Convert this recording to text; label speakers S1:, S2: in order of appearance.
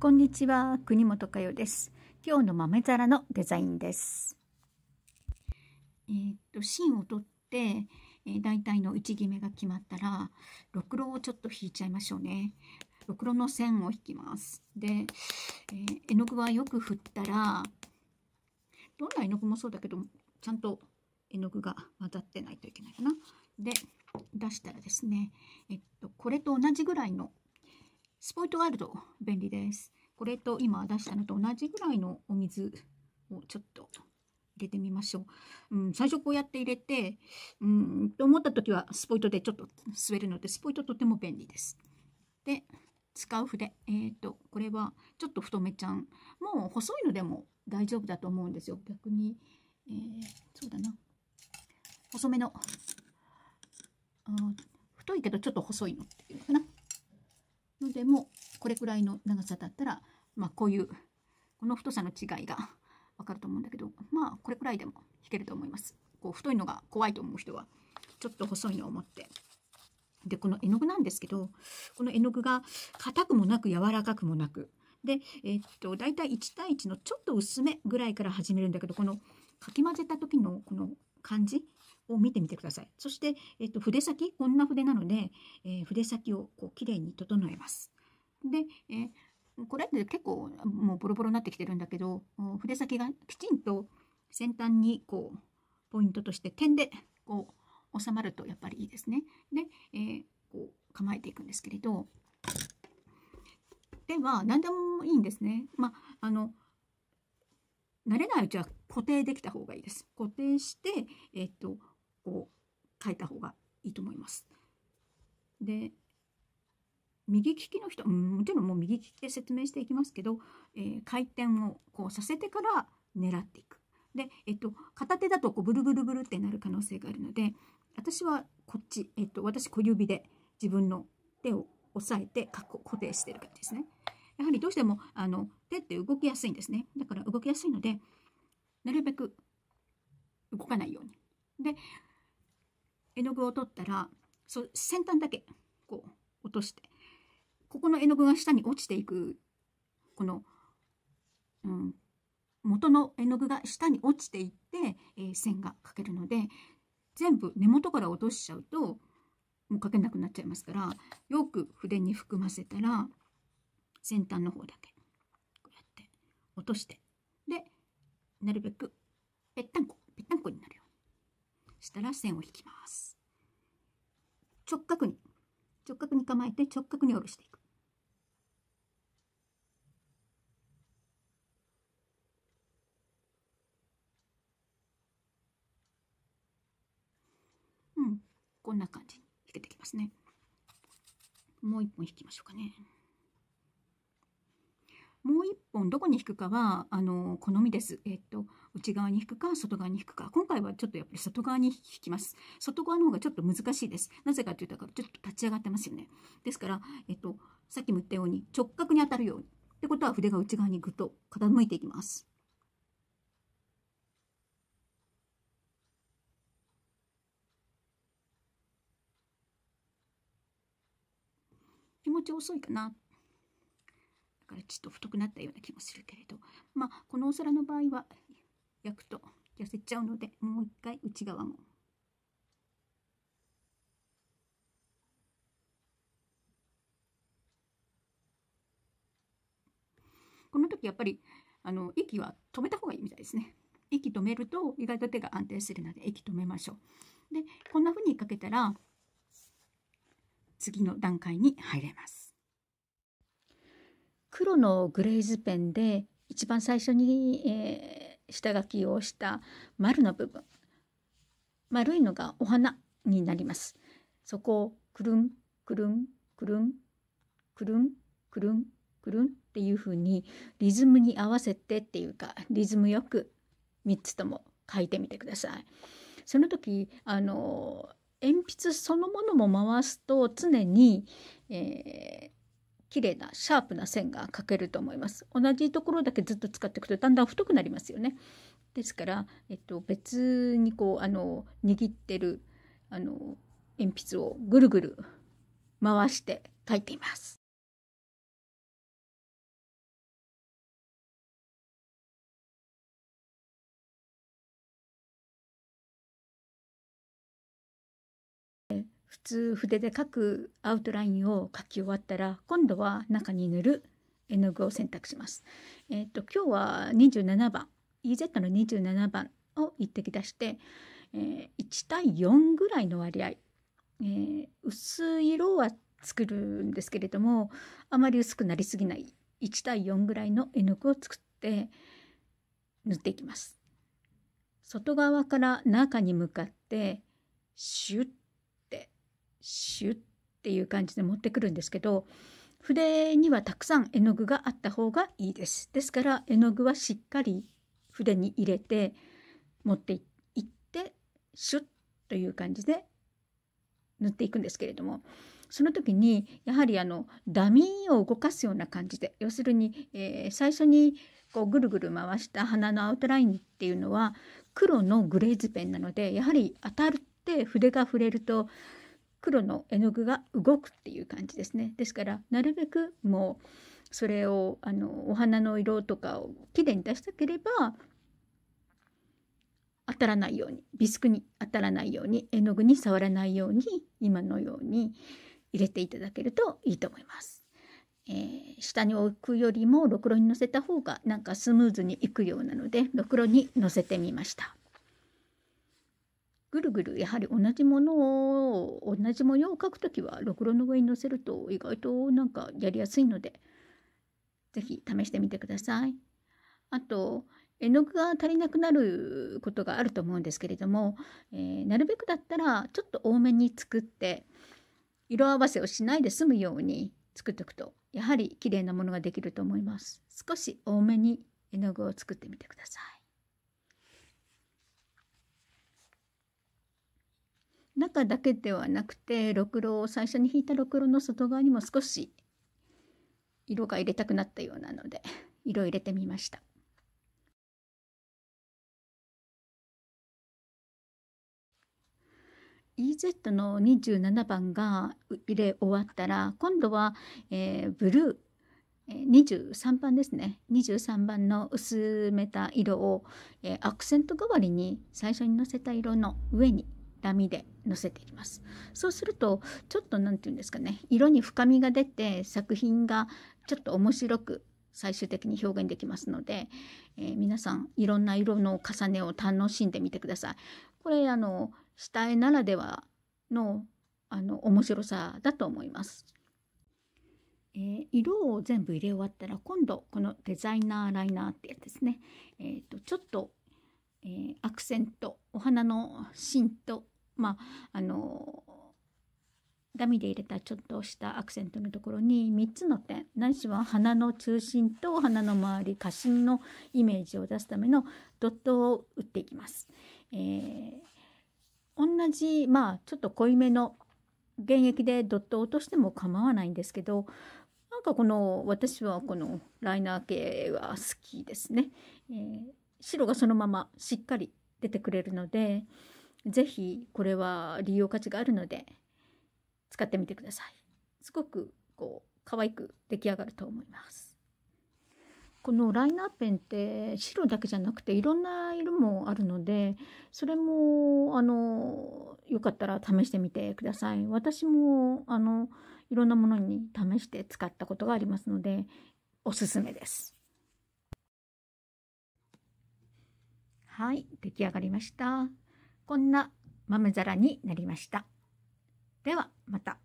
S1: こんにちは、国本佳代です。今日の豆皿のデザインです。えー、っと芯を取って、えー、大体の位置決めが決まったら、ろくろをちょっと引いちゃいましょうね。ろくろの線を引きます。で、えー、絵の具はよく振ったら、どんな絵の具もそうだけど、ちゃんと絵の具が混ざってないといけないかな。で、出したらですね、えっと、これと同じぐらいのスポイトがあると便利です。これと今出したのと同じぐらいのお水をちょっと入れてみましょう。うん、最初こうやって入れて、うん、と思った時はスポイトでちょっと吸えるので、スポイトとても便利です。で、使う筆。えーと、これはちょっと太めちゃん。もう細いのでも大丈夫だと思うんですよ。逆に、えー、そうだな。細めの。太いけどちょっと細いのってでもこれくらいの長さだったら、まあ、こういうこの太さの違いが分かると思うんだけどまあこれくらいでも弾けると思います。こう太いのが怖いと思う人はちょっと細いのを持ってでこの絵の具なんですけどこの絵の具が硬くもなく柔らかくもなくで、えー、っと大体1対1のちょっと薄めぐらいから始めるんだけどこのかき混ぜた時のこの感じを見てみてください。そして、えっと、筆先、こんな筆なので、えー、筆先をこう綺麗に整えます。で、えー、これって結構もうボロボロになってきてるんだけど、筆先がきちんと先端にこう、ポイントとして点でこう収まるとやっぱりいいですね。で、えー、こう構えていくんですけれど、では何でもいいんですね。まあ、あの、慣れないうちは固定できた方がいいです。固定して、えっと、こう書いた方がいいと思います。で右利きの人もちろんもう右利きで説明していきますけど、えー、回転をこうさせてから狙っていく。で、えっと、片手だとこうブルブルブルってなる可能性があるので私はこっち、えっと、私小指で自分の手を押さえて固定してる感じですね。やはりどうしてもあの手って動きやすいんですね。だから動きやすいのでなるべく動かないように。で絵の具を取ったらそ先端だけこう落としてここの絵の具が下に落ちていくこの、うん、元の絵の具が下に落ちていって、えー、線が描けるので全部根元から落としちゃうともう描けなくなっちゃいますからよく筆に含ませたら先端の方だけこうやって落としてでなるべくぺったんこぺったんこになるしたら線を引きます直角に直角に構えて直角に下ろしていくうんこんな感じに引けてきますねもう一本引きましょうかねもう一本どこに引くかはあの好みです。えっと内側に引くか外側に引くか今回はちょっとやっぱり外側に引きます外側の方がちょっと難しいですなぜかというとちょっと立ち上がってますよねですから、えっと、さっきも言ったように直角に当たるようにってことは筆が内側にぐっと傾いていきます気持ち遅いかなからちょっと太くなったような気もするけれど、まあ、このお皿の場合は焼くと痩せちゃうのでもう一回内側も。この時やっぱりあの息は止めた方がいいみたいですね。息止めると意外と手が安定するので息止めましょう。でこんな風にかけたら次の段階に入れます。黒のグレイズペンで一番最初に、えー、下書きをした丸の部分丸いのがお花になりますそこをくるんくるんくるんくるんくるんくるんっていうふうにリズムに合わせてっていうかリズムよく3つとも書いてみてください。その時あの鉛筆そのものも回すと常に、えー、綺麗なシャープな線が描けると思います。同じところだけずっと使っていくとだんだん太くなりますよね。ですから、えっと、別にこうあの握ってるあの鉛筆をぐるぐる回して描いています。筆で書くアウトラインを書き終わったら今度は中に塗る絵の具を選択します。えっ、ー、と今日は27番 EZ の27番を一滴出して、えー、1対4ぐらいの割合、えー、薄い色は作るんですけれどもあまり薄くなりすぎない1対4ぐらいの絵の具を作って塗っていきます。外側から中に向かってシュッシュッっていう感じで持ってくるんですけど筆にはたくさん絵の具があった方がいいです。ですから絵の具はしっかり筆に入れて持っていってシュッという感じで塗っていくんですけれどもその時にやはりあのダミーを動かすような感じで要するに、えー、最初にこうぐるぐる回した花のアウトラインっていうのは黒のグレーズペンなのでやはり当たって筆が触れると黒の絵の具が動くっていう感じですね。ですからなるべくもうそれをあのお花の色とかをきれいに出したければ当たらないようにビスクに当たらないように絵の具に触らないように今のように入れていただけるといいと思います。えー、下に置くよりもろくろに乗せた方がなんかスムーズにいくようなのでろくろに乗せてみました。ぐるぐるやはり同じものを同じ模様を描くときはろくろの上に乗せると意外となんかやりやすいので是非試してみてください。あと絵の具が足りなくなることがあると思うんですけれども、えー、なるべくだったらちょっと多めに作って色合わせをしないで済むように作っておくとやはり綺麗なものができると思います。少し多めに絵の具を作ってみてください。中だけではなくてろくろを最初に引いたろくろの外側にも少し色が入れたくなったようなので 色入れてみました。EZ の27番が入れ終わったら今度は、えー、ブルー23番ですね23番の薄めた色を、えー、アクセント代わりに最初にのせた色の上に波でのせていきますそうするとちょっと何て言うんですかね色に深みが出て作品がちょっと面白く最終的に表現できますので、えー、皆さんいろんな色の重ねを楽しんでみてください。これあの下絵ならではのあの面白さだと思います。えー、色を全部入れ終わったら今度このデザイナーライナーってやつですね、えーとちょっとえー、アクセントお花の芯とまああのダミで入れたちょっとしたアクセントのところに3つの点何しは花の中心と花の周り花芯のイメージを出すためのドットを打っていきます。えー、同じまあちょっと濃いめの原液でドットを落としても構わないんですけどなんかこの私はこのライナー系は好きですね。えー、白がそのまましっかり出てくれるので是非これは利用価値があるので使ってみてください。すごくこう可愛く出来上がると思います。このライナーペンって白だけじゃなくていろんな色もあるのでそれもあのよかったら試してみてください私もあのいろんなものに試して使ったことがありますのでおすすめですはい出来上がりましたこんな豆皿になりましたではまた